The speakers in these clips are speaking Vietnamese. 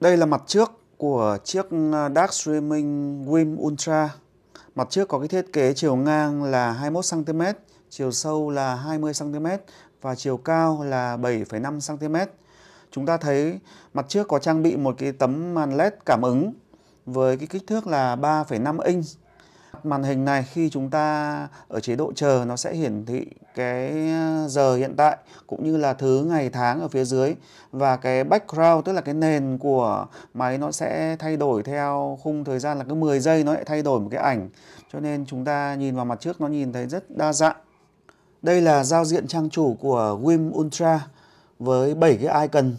Đây là mặt trước của chiếc à, Dark Streaming Wim Ultra. Mặt trước có cái thiết kế chiều ngang là 21cm, chiều sâu là 20cm và chiều cao là 7,5cm. Chúng ta thấy mặt trước có trang bị một cái tấm màn LED cảm ứng với cái kích thước là 3,5 inch Màn hình này khi chúng ta ở chế độ chờ nó sẽ hiển thị cái ờ, giờ hiện tại cũng như là thứ ngày tháng ở phía dưới và cái background tức là cái nền của máy nó sẽ thay đổi theo khung thời gian là cứ 10 giây nó lại thay đổi một cái ảnh cho nên chúng ta nhìn vào mặt trước nó nhìn thấy rất đa dạng. Đây là giao diện trang chủ của Wim Ultra với 7 cái icon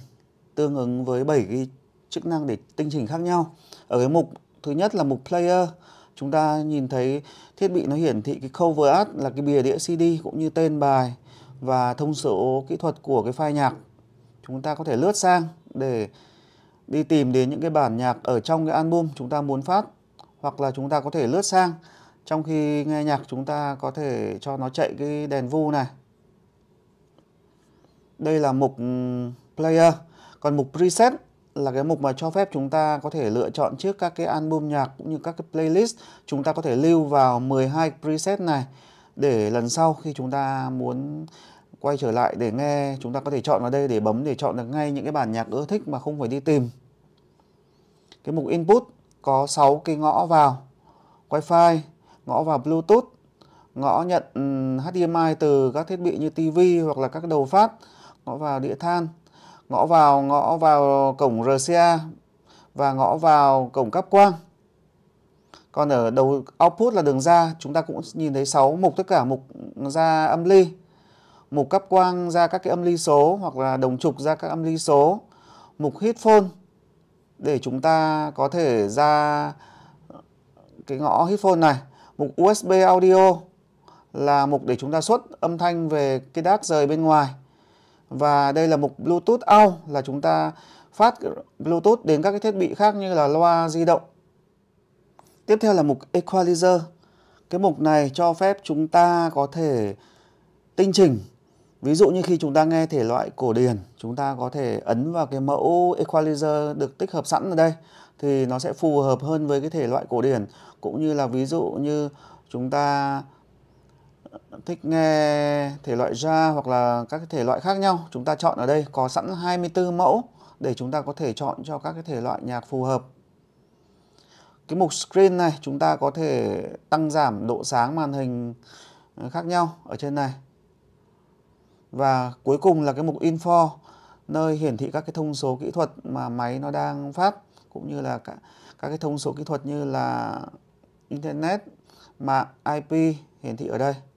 tương ứng với 7 cái chức năng để tinh chỉnh khác nhau. Ở cái mục thứ nhất là mục player chúng ta nhìn thấy thiết bị nó hiển thị cái cover art là cái bìa đĩa CD cũng như tên bài và thông số kỹ thuật của cái file nhạc. Chúng ta có thể lướt sang để đi tìm đến những cái bản nhạc ở trong cái album chúng ta muốn phát hoặc là chúng ta có thể lướt sang trong khi nghe nhạc chúng ta có thể cho nó chạy cái đèn vu này. Đây là mục ừ, player, còn mục preset là cái mục mà cho phép chúng ta có thể lựa chọn trước các cái album nhạc cũng như các cái playlist chúng ta có thể lưu vào 12 preset này để lần sau khi chúng ta muốn quay trở lại để nghe chúng ta có thể chọn vào đây để bấm để chọn được ngay những cái bản nhạc ưa thích mà không phải đi tìm cái mục input có 6 cái ngõ vào wifi ngõ vào bluetooth ngõ nhận ừ, HDMI từ các thiết bị như TV hoặc là các đầu phát ngõ vào đĩa than ngõ vào ngõ vào cổng RCA và ngõ vào cổng Cáp Quang. Còn ở đầu output là đường ra, chúng ta cũng nhìn thấy 6 mục tất cả mục ra âm ly. Mục Cáp Quang ra các cái âm ly số hoặc là đồng trục ra các âm ly số. Mục hit để chúng ta có thể ra cái ngõ hit này. Mục USB audio là mục để chúng ta xuất âm thanh về cái đát rời bên ngoài và đây là mục Bluetooth out là chúng ta phát Bluetooth đến các cái thiết bị khác như là loa di động. Tiếp theo là mục Equalizer. Cái mục này cho phép chúng ta có thể tinh chỉnh. Ví dụ như khi chúng ta nghe thể loại cổ điển, chúng ta có thể ấn vào cái mẫu Equalizer được tích hợp sẵn ở đây thì nó sẽ phù hợp hơn với cái thể loại cổ điển cũng như là ví dụ như chúng ta thích nghe thể loại ra hoặc là các cái thể loại khác nhau chúng ta chọn ở đây có sẵn 24 mẫu để chúng ta có thể chọn cho các cái thể loại nhạc phù hợp cái mục screen này chúng ta có thể tăng giảm độ sáng màn hình ờ, khác nhau ở trên này và cuối cùng là cái mục info nơi hiển thị các cái thông số kỹ thuật mà máy nó đang phát cũng như là cả, các cái thông số kỹ thuật như là internet mạng IP hiển thị ở đây